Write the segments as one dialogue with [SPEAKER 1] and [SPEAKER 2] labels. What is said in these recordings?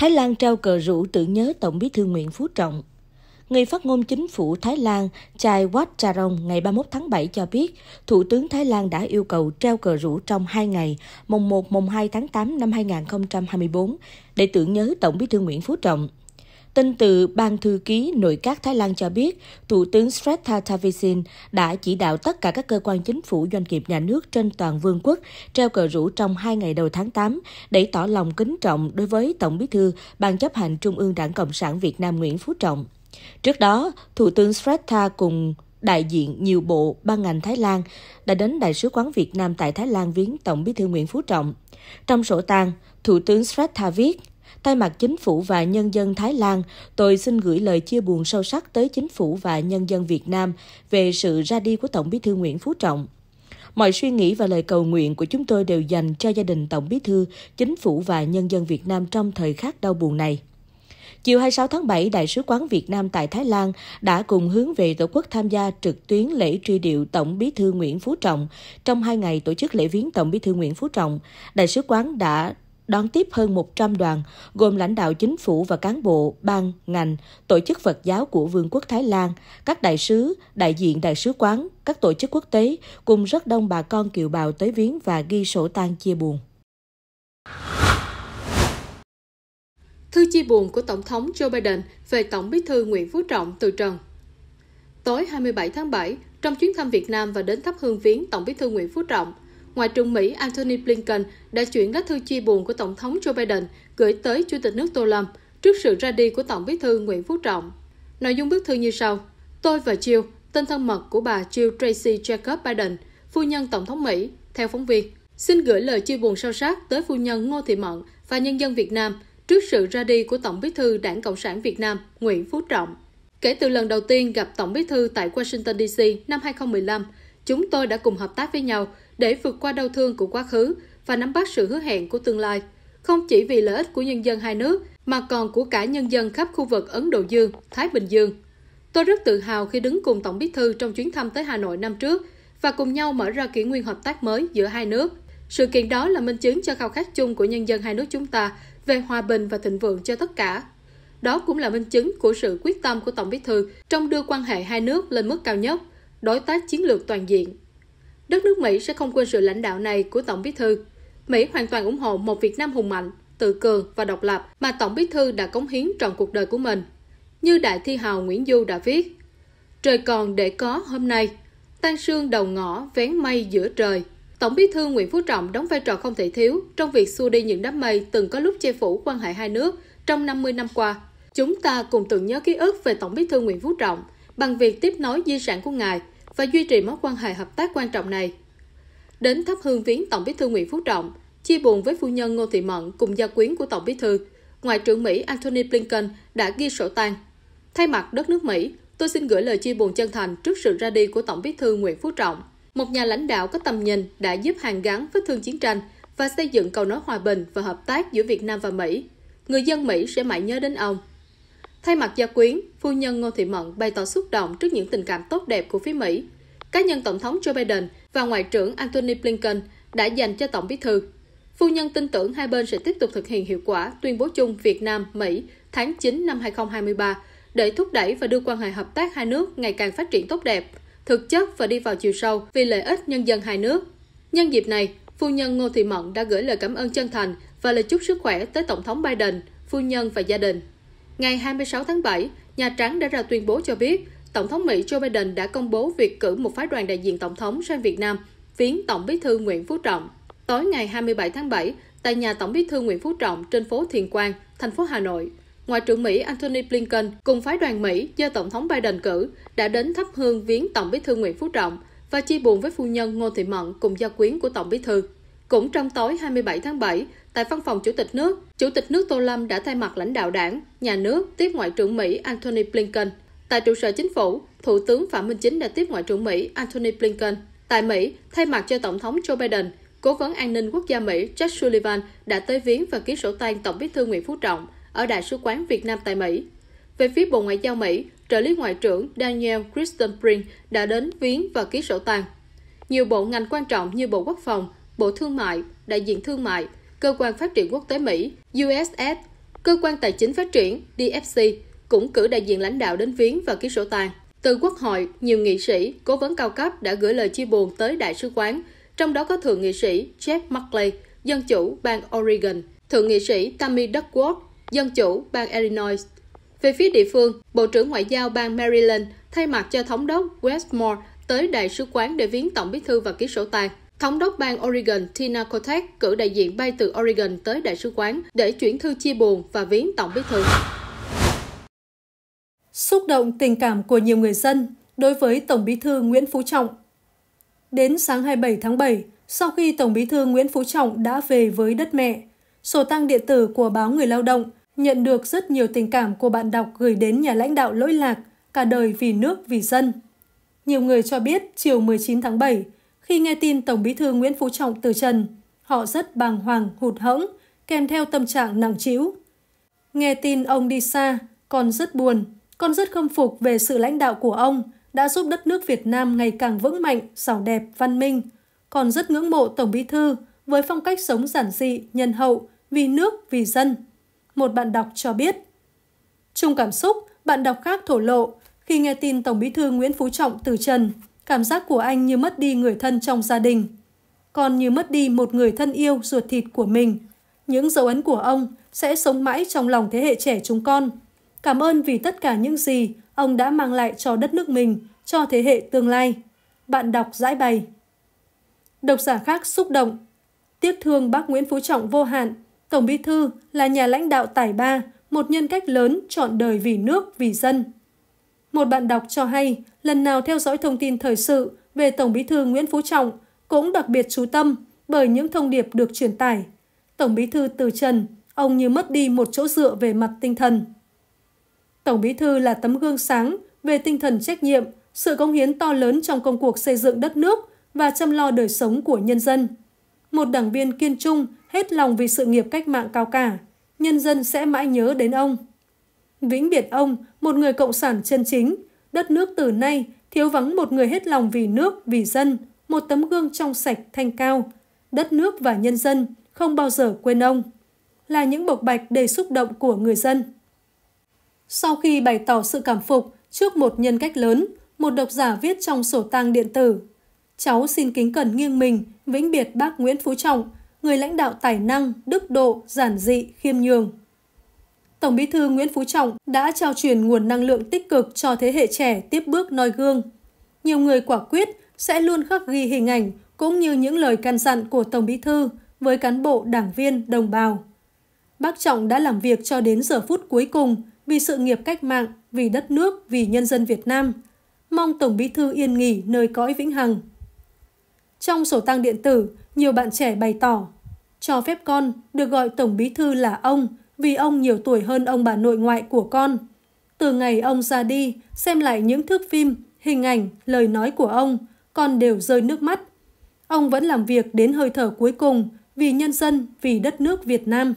[SPEAKER 1] Thái Lan trao cờ rủ tưởng nhớ Tổng bí thư Nguyễn Phú Trọng. Người phát ngôn chính phủ Thái Lan Chai Wat Charong ngày 31 tháng 7 cho biết, Thủ tướng Thái Lan đã yêu cầu treo cờ rủ trong 2 ngày, mùng 1, mùng 2 tháng 8 năm 2024, để tưởng nhớ Tổng bí thư Nguyễn Phú Trọng. Tin từ Ban Thư ký Nội các Thái Lan cho biết, Thủ tướng Srettha Thavisin đã chỉ đạo tất cả các cơ quan chính phủ doanh nghiệp nhà nước trên toàn vương quốc treo cờ rủ trong hai ngày đầu tháng 8 để tỏ lòng kính trọng đối với Tổng bí thư Ban chấp hành Trung ương Đảng Cộng sản Việt Nam Nguyễn Phú Trọng. Trước đó, Thủ tướng Srettha cùng đại diện nhiều bộ, ban ngành Thái Lan đã đến Đại sứ quán Việt Nam tại Thái Lan viếng Tổng bí thư Nguyễn Phú Trọng. Trong sổ tang, Thủ tướng Srettha viết, Thay mặt chính phủ và nhân dân Thái Lan, tôi xin gửi lời chia buồn sâu sắc tới chính phủ và nhân dân Việt Nam về sự ra đi của Tổng bí thư Nguyễn Phú Trọng. Mọi suy nghĩ và lời cầu nguyện của chúng tôi đều dành cho gia đình Tổng bí thư, chính phủ và nhân dân Việt Nam trong thời khắc đau buồn này. Chiều 26 tháng 7, Đại sứ quán Việt Nam tại Thái Lan đã cùng hướng về Tổ quốc tham gia trực tuyến lễ truy điệu Tổng bí thư Nguyễn Phú Trọng. Trong hai ngày tổ chức lễ viếng Tổng bí thư Nguyễn Phú Trọng, Đại sứ quán đã đón tiếp hơn 100 đoàn, gồm lãnh đạo chính phủ và cán bộ, ban, ngành, tổ chức Phật giáo của Vương quốc Thái Lan, các đại sứ, đại diện đại sứ quán, các tổ chức quốc tế, cùng rất đông bà con kiều bào tới viếng và ghi sổ tang chia buồn.
[SPEAKER 2] Thư chia buồn của Tổng thống Joe Biden về Tổng bí thư Nguyễn Phú Trọng từ trần. Tối 27 tháng 7, trong chuyến thăm Việt Nam và đến thắp hương viếng Tổng bí thư Nguyễn Phú Trọng – Ngoại trưởng Mỹ Antony Blinken đã chuyển lá thư chia buồn của Tổng thống Joe Biden gửi tới Chủ tịch nước Tô Lâm trước sự ra đi của Tổng bí thư Nguyễn Phú Trọng. Nội dung bức thư như sau. Tôi và Jill, tên thân mật của bà Jill Tracy Jacob Biden, phu nhân Tổng thống Mỹ, theo phóng viên. Xin gửi lời chia buồn sâu sắc tới phu nhân Ngô Thị Mận và nhân dân Việt Nam trước sự ra đi của Tổng bí thư Đảng Cộng sản Việt Nam Nguyễn Phú Trọng. Kể từ lần đầu tiên gặp Tổng bí thư tại Washington DC năm 2015, chúng tôi đã cùng hợp tác với nhau để vượt qua đau thương của quá khứ và nắm bắt sự hứa hẹn của tương lai, không chỉ vì lợi ích của nhân dân hai nước mà còn của cả nhân dân khắp khu vực Ấn Độ Dương, Thái Bình Dương. Tôi rất tự hào khi đứng cùng Tổng Bí thư trong chuyến thăm tới Hà Nội năm trước và cùng nhau mở ra kỷ nguyên hợp tác mới giữa hai nước. Sự kiện đó là minh chứng cho khao khát chung của nhân dân hai nước chúng ta về hòa bình và thịnh vượng cho tất cả. Đó cũng là minh chứng của sự quyết tâm của Tổng Bí thư trong đưa quan hệ hai nước lên mức cao nhất, đối tác chiến lược toàn diện đất nước Mỹ sẽ không quên sự lãnh đạo này của Tổng Bí thư. Mỹ hoàn toàn ủng hộ một Việt Nam hùng mạnh, tự cường và độc lập mà Tổng Bí thư đã cống hiến trọn cuộc đời của mình. Như đại thi hào Nguyễn Du đã viết, Trời còn để có hôm nay, tan sương đầu ngõ vén mây giữa trời. Tổng bí thư Nguyễn Phú Trọng đóng vai trò không thể thiếu trong việc xua đi những đám mây từng có lúc che phủ quan hệ hai nước trong 50 năm qua. Chúng ta cùng tưởng nhớ ký ức về Tổng bí thư Nguyễn Phú Trọng bằng việc tiếp nối di sản của ngài – và duy trì mối quan hệ hợp tác quan trọng này. Đến thắp hương viếng Tổng bí thư Nguyễn Phú Trọng, chia buồn với phu nhân Ngô Thị Mận cùng gia quyến của Tổng bí thư, Ngoại trưởng Mỹ Antony Blinken đã ghi sổ tang. Thay mặt đất nước Mỹ, tôi xin gửi lời chia buồn chân thành trước sự ra đi của Tổng bí thư Nguyễn Phú Trọng, một nhà lãnh đạo có tầm nhìn đã giúp hàn gắn vết thương chiến tranh và xây dựng cầu nối hòa bình và hợp tác giữa Việt Nam và Mỹ. Người dân Mỹ sẽ mãi nhớ đến ông. Thay mặt gia quyến, phu nhân Ngô Thị Mận bày tỏ xúc động trước những tình cảm tốt đẹp của phía Mỹ. Cá nhân Tổng thống Joe Biden và Ngoại trưởng Antony Blinken đã dành cho Tổng bí thư. Phu nhân tin tưởng hai bên sẽ tiếp tục thực hiện hiệu quả tuyên bố chung Việt Nam-Mỹ tháng 9 năm 2023 để thúc đẩy và đưa quan hệ hợp tác hai nước ngày càng phát triển tốt đẹp, thực chất và đi vào chiều sâu vì lợi ích nhân dân hai nước. Nhân dịp này, phu nhân Ngô Thị Mận đã gửi lời cảm ơn chân thành và lời chúc sức khỏe tới Tổng thống Biden, phu nhân và gia đình. Ngày 26 tháng 7, Nhà Trắng đã ra tuyên bố cho biết Tổng thống Mỹ Joe Biden đã công bố việc cử một phái đoàn đại diện Tổng thống sang Việt Nam viếng Tổng bí thư Nguyễn Phú Trọng. Tối ngày 27 tháng 7, tại nhà Tổng bí thư Nguyễn Phú Trọng trên phố Thiền Quang, thành phố Hà Nội, Ngoại trưởng Mỹ Antony Blinken cùng phái đoàn Mỹ do Tổng thống Biden cử đã đến thắp hương viếng Tổng bí thư Nguyễn Phú Trọng và chia buồn với phu nhân Ngô Thị Mận cùng gia quyến của Tổng bí thư. Cũng trong tối 27 tháng 7, Tại văn phòng Chủ tịch nước, Chủ tịch nước Tô Lâm đã thay mặt lãnh đạo đảng, nhà nước tiếp Ngoại trưởng Mỹ Antony Blinken. Tại trụ sở chính phủ, Thủ tướng Phạm Minh Chính đã tiếp Ngoại trưởng Mỹ Antony Blinken. Tại Mỹ, thay mặt cho Tổng thống Joe Biden, Cố vấn an ninh quốc gia Mỹ Jack Sullivan đã tới viếng và ký sổ tang Tổng bí thư Nguyễn Phú Trọng ở Đại sứ quán Việt Nam tại Mỹ. Về phía Bộ Ngoại giao Mỹ, trợ lý Ngoại trưởng Daniel Kristen Brink đã đến viếng và ký sổ tang. Nhiều bộ ngành quan trọng như Bộ Quốc phòng, Bộ Thương mại, Đại diện Thương mại, Cơ quan Phát triển Quốc tế Mỹ USS, Cơ quan Tài chính Phát triển DFC cũng cử đại diện lãnh đạo đến viếng và ký sổ tang. Từ Quốc hội, nhiều nghị sĩ, cố vấn cao cấp đã gửi lời chia buồn tới Đại sứ quán, trong đó có Thượng nghị sĩ Jeff Merkley, Dân chủ bang Oregon, Thượng nghị sĩ Tammy Duckworth, Dân chủ bang Illinois. Về phía địa phương, Bộ trưởng Ngoại giao bang Maryland thay mặt cho Thống đốc Westmore tới Đại sứ quán để viếng Tổng bí thư và ký sổ tang. Thống đốc bang Oregon Tina Kotek cử đại diện bay từ Oregon tới đại sứ quán để chuyển thư chia buồn và viếng tổng bí thư.
[SPEAKER 3] Xúc động tình cảm của nhiều người dân đối với Tổng bí thư Nguyễn Phú Trọng. Đến sáng 27 tháng 7, sau khi Tổng bí thư Nguyễn Phú Trọng đã về với đất mẹ, sổ tăng điện tử của báo Người Lao động nhận được rất nhiều tình cảm của bạn đọc gửi đến nhà lãnh đạo lỗi lạc, cả đời vì nước, vì dân. Nhiều người cho biết chiều 19 tháng 7, khi nghe tin Tổng bí thư Nguyễn Phú Trọng từ trần, họ rất bàng hoàng, hụt hẫng, kèm theo tâm trạng nặng trĩu. Nghe tin ông đi xa, con rất buồn, con rất khâm phục về sự lãnh đạo của ông, đã giúp đất nước Việt Nam ngày càng vững mạnh, giàu đẹp, văn minh. Con rất ngưỡng mộ Tổng bí thư với phong cách sống giản dị, nhân hậu, vì nước, vì dân. Một bạn đọc cho biết. Trung cảm xúc, bạn đọc khác thổ lộ khi nghe tin Tổng bí thư Nguyễn Phú Trọng từ trần – Cảm giác của anh như mất đi người thân trong gia đình. Còn như mất đi một người thân yêu ruột thịt của mình. Những dấu ấn của ông sẽ sống mãi trong lòng thế hệ trẻ chúng con. Cảm ơn vì tất cả những gì ông đã mang lại cho đất nước mình, cho thế hệ tương lai. Bạn đọc giải bày. Độc giả khác xúc động. Tiếc thương bác Nguyễn Phú Trọng vô hạn, Tổng Bí Thư là nhà lãnh đạo tài ba, một nhân cách lớn chọn đời vì nước, vì dân. Một bạn đọc cho hay, lần nào theo dõi thông tin thời sự về Tổng bí thư Nguyễn Phú Trọng cũng đặc biệt chú tâm bởi những thông điệp được truyền tải. Tổng bí thư từ trần, ông như mất đi một chỗ dựa về mặt tinh thần. Tổng bí thư là tấm gương sáng về tinh thần trách nhiệm, sự cống hiến to lớn trong công cuộc xây dựng đất nước và chăm lo đời sống của nhân dân. Một đảng viên kiên trung, hết lòng vì sự nghiệp cách mạng cao cả, nhân dân sẽ mãi nhớ đến ông. Vĩnh biệt ông, một người cộng sản chân chính, đất nước từ nay thiếu vắng một người hết lòng vì nước, vì dân, một tấm gương trong sạch, thanh cao. Đất nước và nhân dân không bao giờ quên ông. Là những bộc bạch đầy xúc động của người dân. Sau khi bày tỏ sự cảm phục trước một nhân cách lớn, một độc giả viết trong sổ tang điện tử. Cháu xin kính cẩn nghiêng mình, vĩnh biệt bác Nguyễn Phú Trọng, người lãnh đạo tài năng, đức độ, giản dị, khiêm nhường, Tổng bí thư Nguyễn Phú Trọng đã trao truyền nguồn năng lượng tích cực cho thế hệ trẻ tiếp bước noi gương. Nhiều người quả quyết sẽ luôn khắc ghi hình ảnh cũng như những lời căn dặn của Tổng bí thư với cán bộ, đảng viên, đồng bào. Bác Trọng đã làm việc cho đến giờ phút cuối cùng vì sự nghiệp cách mạng, vì đất nước, vì nhân dân Việt Nam. Mong Tổng bí thư yên nghỉ nơi cõi vĩnh hằng. Trong sổ tang điện tử, nhiều bạn trẻ bày tỏ cho phép con được gọi Tổng bí thư là ông – vì ông nhiều tuổi hơn ông bà nội ngoại của con. Từ ngày ông ra đi, xem lại những thước phim, hình ảnh, lời nói của ông, con đều rơi nước mắt. Ông vẫn làm việc đến hơi thở cuối cùng vì nhân dân, vì đất nước Việt Nam.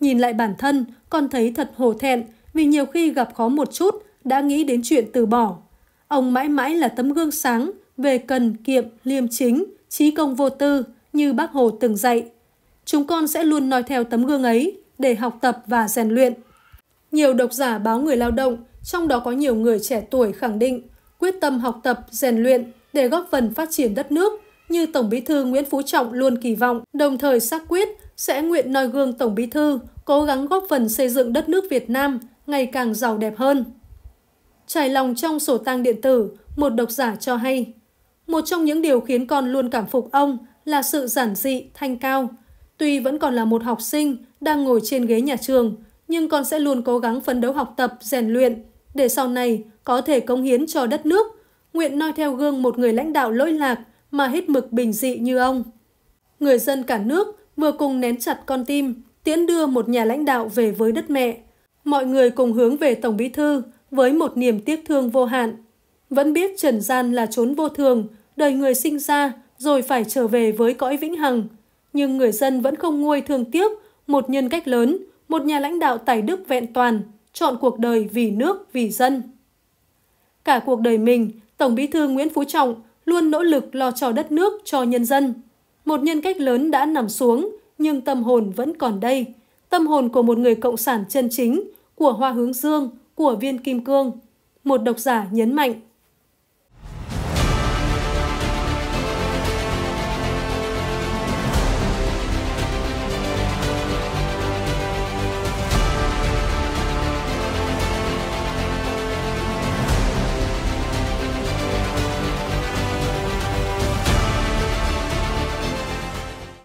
[SPEAKER 3] Nhìn lại bản thân, con thấy thật hổ thẹn vì nhiều khi gặp khó một chút đã nghĩ đến chuyện từ bỏ. Ông mãi mãi là tấm gương sáng về cần kiệm, liêm chính, trí công vô tư như bác Hồ từng dạy. Chúng con sẽ luôn noi theo tấm gương ấy để học tập và rèn luyện. Nhiều độc giả báo người lao động, trong đó có nhiều người trẻ tuổi khẳng định quyết tâm học tập, rèn luyện để góp phần phát triển đất nước như Tổng Bí thư Nguyễn Phú Trọng luôn kỳ vọng, đồng thời xác quyết sẽ nguyện noi gương Tổng Bí thư cố gắng góp phần xây dựng đất nước Việt Nam ngày càng giàu đẹp hơn. Trải lòng trong sổ tang điện tử, một độc giả cho hay, một trong những điều khiến con luôn cảm phục ông là sự giản dị, thanh cao, Tuy vẫn còn là một học sinh đang ngồi trên ghế nhà trường, nhưng con sẽ luôn cố gắng phấn đấu học tập, rèn luyện để sau này có thể cống hiến cho đất nước, nguyện noi theo gương một người lãnh đạo lỗi lạc mà hết mực bình dị như ông. Người dân cả nước vừa cùng nén chặt con tim, tiễn đưa một nhà lãnh đạo về với đất mẹ. Mọi người cùng hướng về Tổng Bí Thư với một niềm tiếc thương vô hạn. Vẫn biết trần gian là chốn vô thường, đời người sinh ra rồi phải trở về với cõi vĩnh hằng – nhưng người dân vẫn không nguôi thương tiếc một nhân cách lớn, một nhà lãnh đạo tài đức vẹn toàn, chọn cuộc đời vì nước, vì dân. Cả cuộc đời mình, Tổng Bí thư Nguyễn Phú Trọng luôn nỗ lực lo cho đất nước, cho nhân dân. Một nhân cách lớn đã nằm xuống, nhưng tâm hồn vẫn còn đây. Tâm hồn của một người cộng sản chân chính, của Hoa Hướng Dương, của Viên Kim Cương. Một độc giả nhấn mạnh.